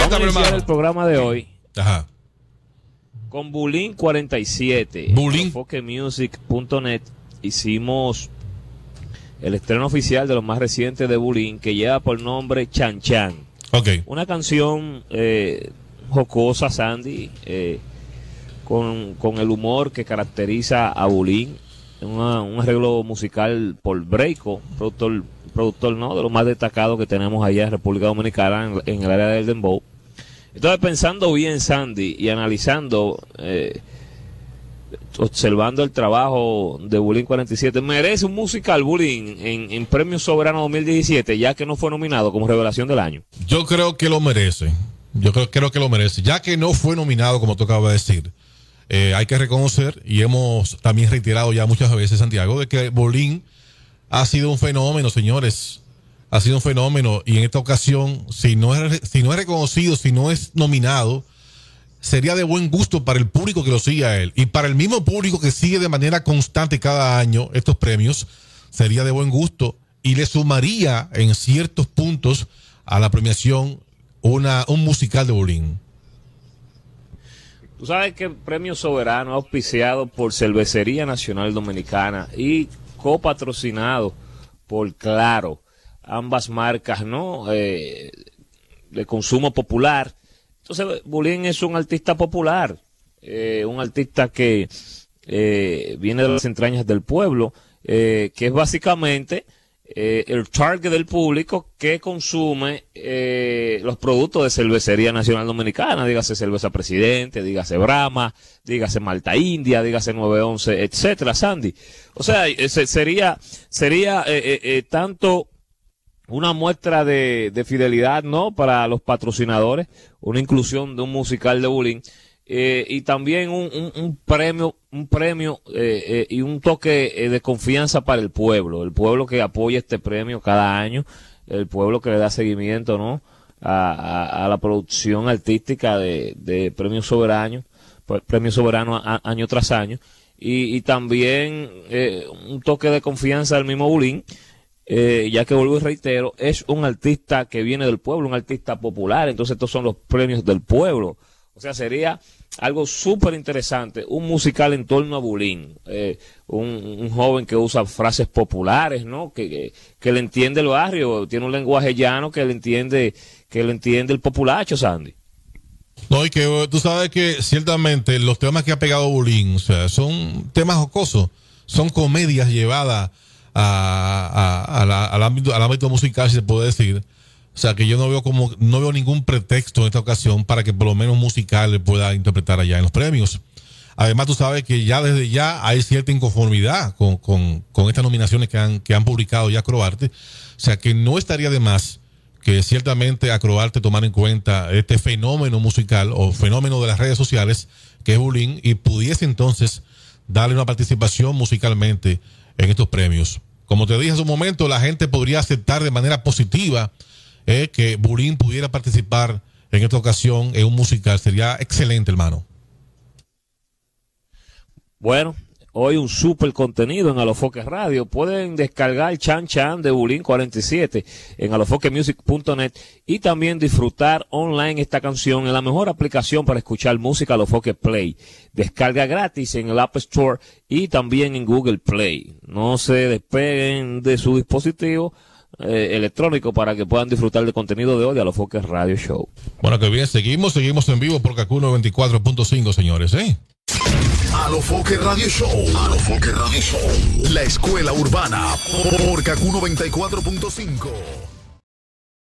Vamos a iniciar el programa de hoy. Con Bulín 47. Bulín. Hicimos el estreno oficial de lo más recientes de Bulín, que lleva por nombre Chan Chan. Okay. Una canción eh, jocosa, Sandy, eh, con, el humor que caracteriza a Bulín. un arreglo musical por Breiko, productor productor no de los más destacados que tenemos allá en República Dominicana, en, el área del Dembow. Entonces, pensando bien, Sandy, y analizando, eh, observando el trabajo de Bullying 47, merece un musical Bulín en, Premio Soberano 2017, ya que no fue nominado como revelación del año. Yo creo que lo merece. Yo creo, creo que lo merece. Ya que no fue nominado, como tocaba de decir, eh, hay que reconocer, y hemos también retirado ya muchas veces, Santiago, de que Bulín ha sido un fenómeno, señores. Ha sido un fenómeno. Y en esta ocasión, si no es, si no es reconocido, si no es nominado, sería de buen gusto para el público que lo sigue a él. Y para el mismo público que sigue de manera constante cada año estos premios, sería de buen gusto. Y le sumaría en ciertos puntos a la premiación una, un musical de Bolín. Tú sabes que el Premio Soberano ha auspiciado por Cervecería Nacional Dominicana y copatrocinado por Claro. Ambas marcas, ¿no? Eh, de consumo popular. Entonces, Bulín es un artista popular, eh, un artista que eh, viene de las entrañas del pueblo, eh, que es básicamente eh, el target del público que consume eh, los productos de cervecería nacional dominicana, dígase cerveza presidente, dígase Brahma, dígase Malta India, dígase 911, etcétera, Sandy. O sea, eh, sería, sería tanto una muestra de, de, fidelidad, ¿no? Para los patrocinadores, una inclusión de un musical de bullying eh, y también un, un, premio, un premio eh, eh, y un toque de confianza para el pueblo, el pueblo que apoya este premio cada año, el pueblo que le da seguimiento, ¿no? A, la producción artística de, premios soberanos, pues, año tras año, y, también un toque de confianza al mismo Bulín, ya que vuelvo y reitero, es un artista que viene del pueblo, un artista popular, entonces estos son los premios del pueblo. O sea, sería algo súper interesante, un musical en torno a Bulín, eh, un, joven que usa frases populares, ¿no? Que, que, le entiende el barrio, tiene un lenguaje llano que le entiende, que le entiende el populacho, Sandy. No, y que tú sabes que ciertamente los temas que ha pegado Bulín, o sea, son temas jocosos, son comedias llevadas a, al, ámbito, al ámbito musical, si se puede decir o sea que yo no veo como no veo ningún pretexto en esta ocasión para que por lo menos musical pueda interpretar allá en los premios. Además, tú sabes que ya desde ya hay cierta inconformidad con, estas nominaciones que han, que han publicado ya Acroarte. O sea que no estaría de más que ciertamente Acroarte tomara en cuenta este fenómeno musical o fenómeno de las redes sociales que es Bulín y pudiese entonces darle una participación musicalmente en estos premios. Como te dije hace un momento, la gente podría aceptar de manera positiva eh, que Burín pudiera participar en esta ocasión en un musical. Sería excelente, hermano. Bueno, hoy un super contenido en Alofoque Radio. Pueden descargar Chan Chan de Bulín 47 en alofoquemusic.net y también disfrutar online esta canción en la mejor aplicación para escuchar música Alofoque Play. Descarga gratis en el App Store y también en Google Play. No se despeguen de su dispositivo eh, electrónico para que puedan disfrutar del contenido de hoy a los Foques Radio Show. Bueno, que bien, seguimos, seguimos en vivo por Kaku 94.5, señores, ¿eh? A los Foques Radio Show, a los Foques Radio Show, la escuela urbana por Kaku 94.5.